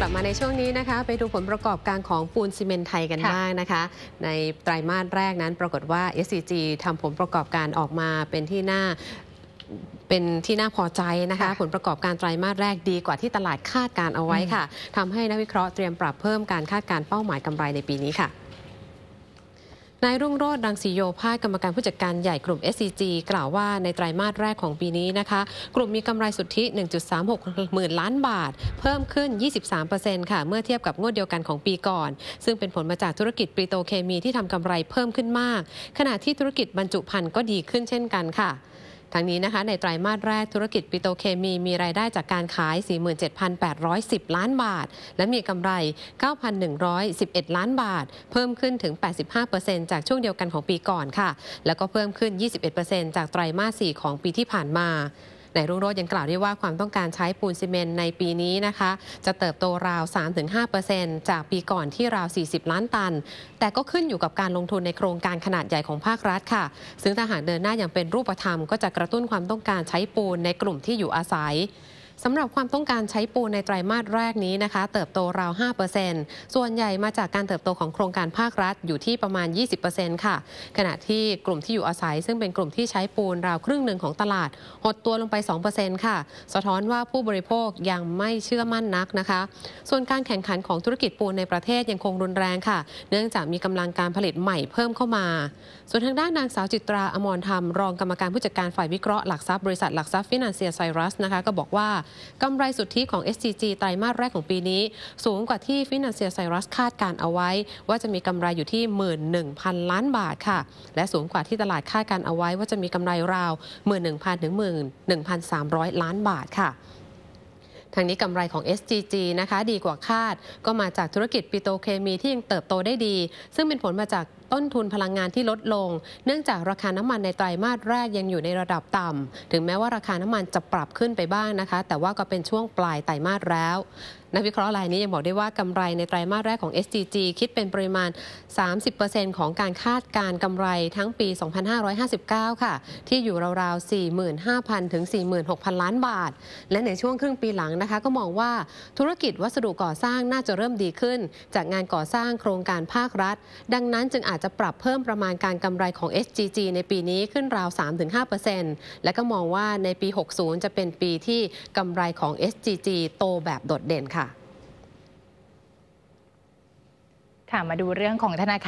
กลับมาในช่วงนี้นะคะ ไปดูผลประกอบการของปูนซีเมนไทยกันบ้างนะคะในไตรามาสแรกนั้นปรากฏว่า SCG ทำผลประกอบการออกมาเป็นที่น่าเป็นที่น่าพอใจนะคะผลประกอบการไตรามาสแรกดีกว่าที่ตลาดคาดการเอาไว้ค่ะทำให้นักวิเคราะห์เตรียมปรับเพิ่มการคาดการเป้าหมายกำไรในปีนี้ค่ะนายรุ่งโรจน์ังสีโยภาสกรรมการผู้จัดการใหญ่กลุ่ม SCG กล่าวว่าในไตรามาสแรกของปีนี้นะคะ กลุ่มมีกำไรสุทธิ 1.36 หมื่นล้านบาท เพิ่มขึ้น 23%ค่ะ เมื่อเทียบกับงวดเดียวกันของปีก่อน ซึ่งเป็นผลมาจากธุรกิจปริโตเคมีที่ทำกำไรเพิ่มขึ้นมาก ขณะที่ธุรกิจบรรจุภัณฑ์ก็ดีขึ้นเช่นกันค่ะทั้งนี้นะคะในไตรามาสแรกธุรกิจปิโตเคมี มีรายได้จากการขาย 47,810 ล้านบาท และมีกำไร 9,111 ล้านบาท เพิ่มขึ้นถึง 85%จากช่วงเดียวกันของปีก่อนค่ะแล้วก็เพิ่มขึ้น 21%จากไตรามาส 4 ของปีที่ผ่านมานายรุ่งโรจน์ยังกล่าวด้วยว่าความต้องการใช้ปูนซีเมนต์ในปีนี้นะคะ จะเติบโตราว 3-5%จากปีก่อนที่ราว 40 ล้านตัน แต่ก็ขึ้นอยู่กับการลงทุนในโครงการขนาดใหญ่ของภาครัฐค่ะ ซึ่งถ้าหากเดินหน้าอย่างเป็นรูปธรรม ก็จะกระตุ้นความต้องการใช้ปูนในกลุ่มที่อยู่อาศัยสำหรับความต้องการใช้ปูนในไตรามาสแรกนี้นะคะ เติบโตราว 5%ส่วนใหญ่มาจากการเติบโตของโครงการภาครัฐอยู่ที่ประมาณ 20%ค่ะ ขณะที่กลุ่มที่อยู่อาศัย ซึ่งเป็นกลุ่มที่ใช้ปูนราวครึ่งหนึ่งของตลาด หดตัวลงไป 2%ค่ะ สะท้อนว่าผู้บริโภคยังไม่เชื่อมั่นนักนะคะ ส่วนการแข่งขันของธุรกิจปูนในประเทศยังคงรุนแรงค่ะ เนื่องจากมีกำลังการผลิตใหม่เพิ่มเข้ามา ส่วนทางด้านนางสาวจิตราอมรธรรมรองกรรมการผู้จัดการฝ่ายวิเคราะห์หลักทรัพย์บริษัทหลักทรัพย์ฟินแลนเซียไซรัสนะคะ ก็บอกว่ากำไรสุทธิของ SCG ไตรมาสแรกของปีนี้ สูงกว่าที่ินแลนเซียไซรัสคาดการเอาไว้ ว่าจะมีกำไรอยู่ที่ 11,000 ล้านบาทค่ะ และสูงกว่าที่ตลาดคาดการเอาไว้ ว่าจะมีกำไรราว 11,000 ถึง 11,300 ล้านบาทค่ะทางนี้กำไรของ SGG นะคะ ดีกว่าคาด ก็มาจากธุรกิจปิโตเคมีที่ยังเติบโตได้ดี ซึ่งเป็นผลมาจากต้นทุนพลังงานที่ลดลง เนื่องจากราคาน้ำมันในไตรามาสแรกยังอยู่ในระดับต่ำ ถึงแม้ว่าราคาน้ำมันจะปรับขึ้นไปบ้างนะคะ แต่ว่าก็เป็นช่วงปลายไตรามาสแล้วนักวิเคราะห์รายนี้ยังบอกได้ว่ากำไรในไตรามาสแรกของ SGG คิดเป็นปริมาณ 30%ของการคาดการกำไรทั้งปี2559ค่ะที่อยู่ราวๆ45,000ถึง46,000ล้านบาท และในช่วงครึ่งปีหลังนะคะ ก็มองว่าธุรกิจวัสดุก่อสร้างน่าจะเริ่มดีขึ้น จากงานก่อสร้างโครงการภาครัฐ ดังนั้นจึงอาจจจะปรับเพิ่มประมาณการกำไรของ SGG ในปีนี้ขึ้นราว 3-5%และก็มองว่าในปี 60 จะเป็นปีที่กำไรของ SGG โตแบบโดดเด่นค่ะ ค่ะมาดูเรื่องของธนาคาร